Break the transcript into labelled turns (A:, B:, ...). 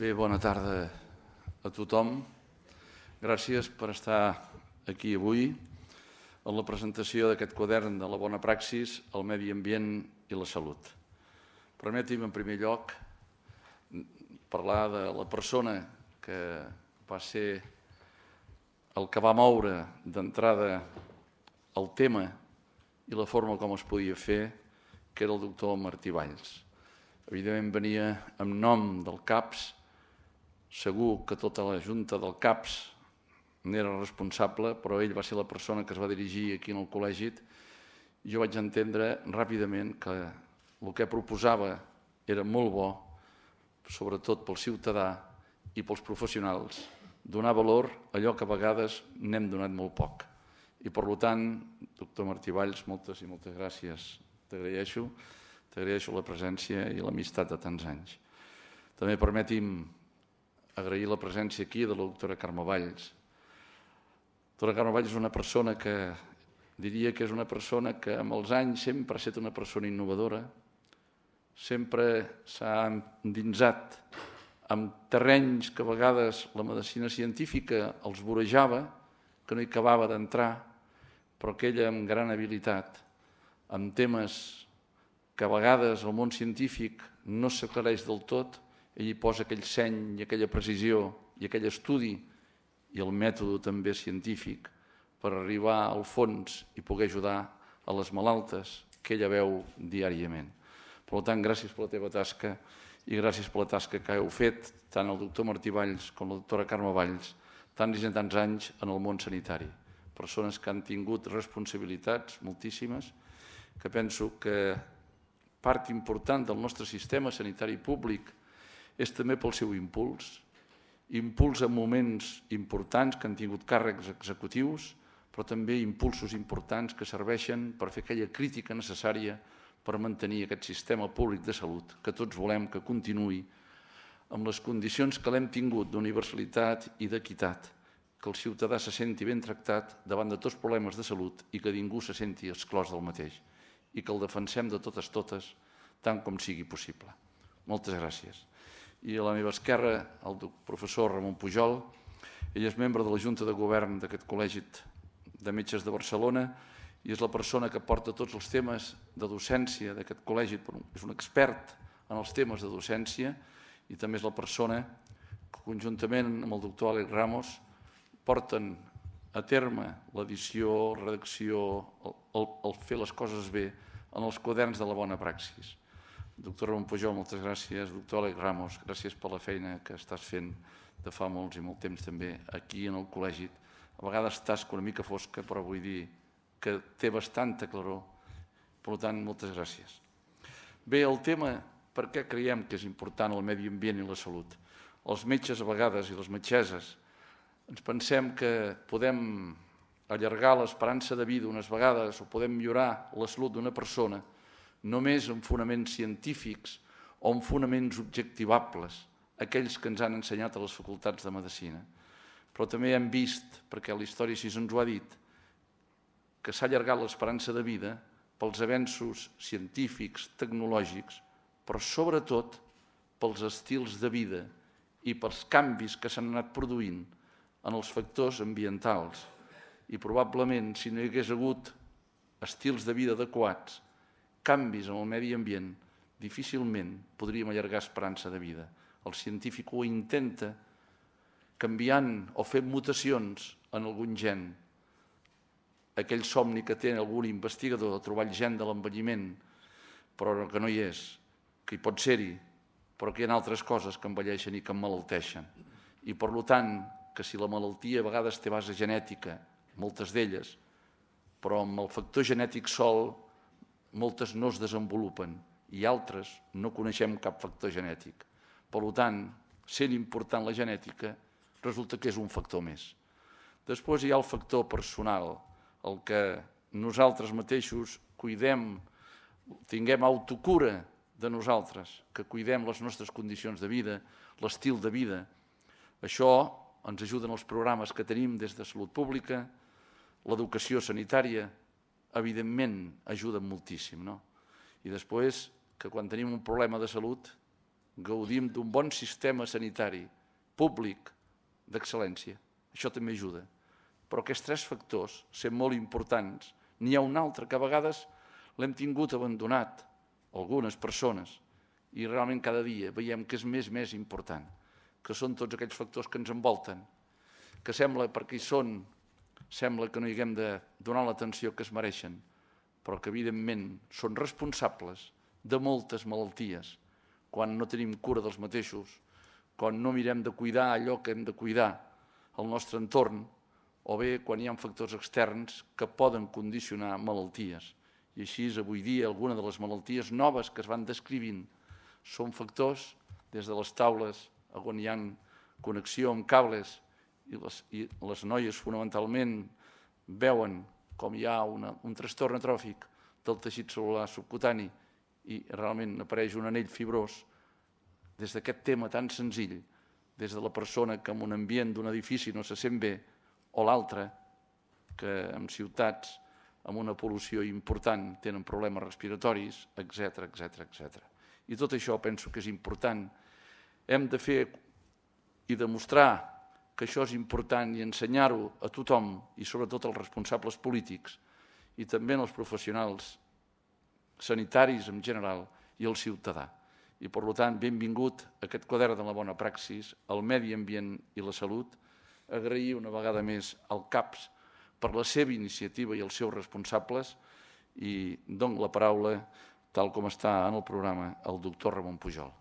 A: Bé, bona tarda a tothom. Gràcies per estar aquí avui en la presentació d'aquest quadern de la bona praxis, el medi ambient i la salut. Permeti'm, en primer lloc, parlar de la persona que va ser el que va moure d'entrada el tema i la forma com es podia fer, que era el doctor Martí Valls. Evidentment venia amb nom del CAPS Segur que tota la junta del CAPS n'era responsable, però ell va ser la persona que es va dirigir aquí en el col·legi. Jo vaig entendre ràpidament que el que proposava era molt bo, sobretot pel ciutadà i pels professionals, donar valor a allò que a vegades n'hem donat molt poc. I per tant, doctor Martí Valls, moltes i moltes gràcies. T'agraeixo, t'agraeixo la presència i l'amistat de tants anys. També permeti'm agrair la presència aquí de la doctora Carme Valls. La doctora Carme Valls és una persona que diria que és una persona que amb els anys sempre ha estat una persona innovadora, sempre s'ha endinsat amb terrenys que a vegades la medicina científica els vorejava, que no hi acabava d'entrar, però que ella amb gran habilitat, amb temes que a vegades el món científic no s'aclareix del tot, ell hi posa aquell seny i aquella precisió i aquell estudi i el mètode també científic per arribar al fons i poder ajudar a les malaltes que ella veu diàriament. Per tant, gràcies per la teva tasca i gràcies per la tasca que heu fet, tant el doctor Martí Valls com la doctora Carme Valls, tants i tants anys en el món sanitari. Persones que han tingut responsabilitats moltíssimes, que penso que part important del nostre sistema sanitari públic és també pel seu impuls, impuls en moments importants que han tingut càrrecs executius, però també impulsos importants que serveixen per fer aquella crítica necessària per mantenir aquest sistema públic de salut que tots volem que continuï amb les condicions que l'hem tingut d'universalitat i d'equitat, que el ciutadà se senti ben tractat davant de tots problemes de salut i que ningú se senti exclòs del mateix i que el defensem de totes totes tant com sigui possible. Moltes gràcies i a la meva esquerra el professor Ramon Pujol. Ell és membre de la Junta de Govern d'aquest Col·legi de Metges de Barcelona i és la persona que porta tots els temes de docència d'aquest col·legi, és un expert en els temes de docència i també és la persona que conjuntament amb el doctor Àlex Ramos porten a terme l'edició, redacció, el, el fer les coses bé en els quaderns de la bona praxis. Doctor Ramon Pujol, moltes gràcies. Doctor Alec Ramos, gràcies per la feina que estàs fent de fa molts i molt temps també aquí en el col·legi. A vegades estàs una mica fosca, però vull dir que té bastanta claror. Per tant, moltes gràcies. Bé, el tema per què creiem que és important el medi ambient i la salut. Els metges a vegades i les metgeses ens pensem que podem allargar l'esperança de vida unes vegades o podem millorar la salut d'una persona, només amb fonaments científics o amb fonaments objectivables, aquells que ens han ensenyat a les facultats de Medicina. Però també hem vist, perquè la història així ens ho ha dit, que s'ha allargat l'esperança de vida pels avenços científics, tecnològics, però sobretot pels estils de vida i pels canvis que s'han anat produint en els factors ambientals. I probablement, si no hi hagués hagut estils de vida adequats, canvis en el medi ambient, difícilment podríem allargar esperança de vida. El científic ho intenta canviant o fent mutacions en algun gen. Aquell somni que té algun investigador de trobar el gen de l'envelliment, però que no hi és, que hi pot ser-hi, però que hi ha altres coses que envelleixen i que emmalalteixen. I per tant, que si la malaltia a vegades té base genètica, moltes d'elles, però amb el factor genètic sol moltes no es desenvolupen i altres no coneixem cap factor genètic. Per tant, sent important la genètica, resulta que és un factor més. Després hi ha el factor personal, el que nosaltres mateixos cuidem, tinguem autocura de nosaltres, que cuidem les nostres condicions de vida, l'estil de vida. Això ens ajuden els programes que tenim des de Salut Pública, l'educació sanitària, evidentment ajuda moltíssim, no? I després, que quan tenim un problema de salut, gaudim d'un bon sistema sanitari públic d'excel·lència. Això també ajuda. Però aquests tres factors, són molt importants, n'hi ha un altre que a vegades l'hem tingut abandonat, algunes persones, i realment cada dia veiem que és més més important, que són tots aquells factors que ens envolten, que sembla perquè hi són sembla que no hi haguem de donar l'atenció que es mereixen, però que evidentment són responsables de moltes malalties, quan no tenim cura dels mateixos, quan no mirem de cuidar allò que hem de cuidar, el nostre entorn, o bé quan hi ha factors externs que poden condicionar malalties. I així, avui dia, alguna de les malalties noves que es van descrivint són factors des de les taules on hi ha connexió amb cables i les, noies fonamentalment veuen com hi ha un trastorn atròfic del teixit celular subcutani i realment apareix un anell fibrós, des d'aquest tema tan senzill, des de la persona que en un ambient d'un edifici no se sent bé, o l'altra, que en ciutats amb una pol·lució important tenen problemes respiratoris, etc etc etc. I tot això penso que és important. Hem de fer i demostrar que això és important i ensenyar-ho a tothom i sobretot als responsables polítics i també als professionals sanitaris en general i al ciutadà. I, per tant, benvingut a aquest quadern de la bona praxis, el medi ambient i la salut. Agrair una vegada més al CAPS per la seva iniciativa i els seus responsables i dono la paraula, tal com està en el programa, al doctor Ramon Pujol.